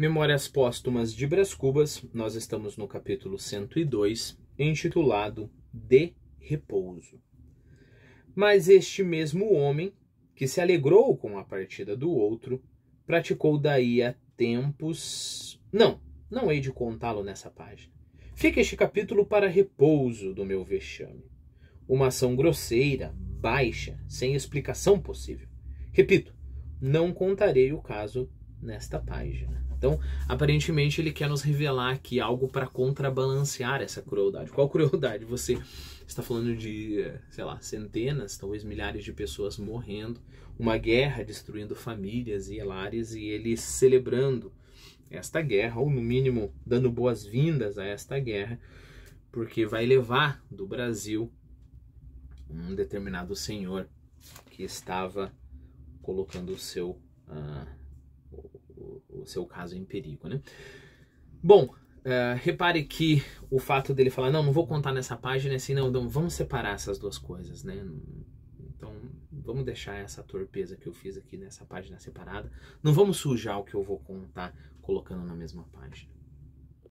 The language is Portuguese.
Memórias Póstumas de Brás Cubas, nós estamos no capítulo 102, intitulado De Repouso. Mas este mesmo homem, que se alegrou com a partida do outro, praticou daí a tempos. Não, não hei de contá-lo nessa página. Fica este capítulo para repouso do meu vexame. Uma ação grosseira, baixa, sem explicação possível. Repito, não contarei o caso nesta página. Então, aparentemente ele quer nos revelar aqui algo para contrabalancear essa crueldade. Qual crueldade? Você está falando de, sei lá, centenas, talvez milhares de pessoas morrendo, uma guerra destruindo famílias e lares e ele celebrando esta guerra, ou no mínimo dando boas-vindas a esta guerra, porque vai levar do Brasil um determinado senhor que estava colocando o seu uh, seu caso em perigo, né? Bom, uh, repare que o fato dele falar, não, não vou contar nessa página, é assim, não, não, vamos separar essas duas coisas, né? Então, vamos deixar essa torpeza que eu fiz aqui nessa página separada. Não vamos sujar o que eu vou contar colocando na mesma página.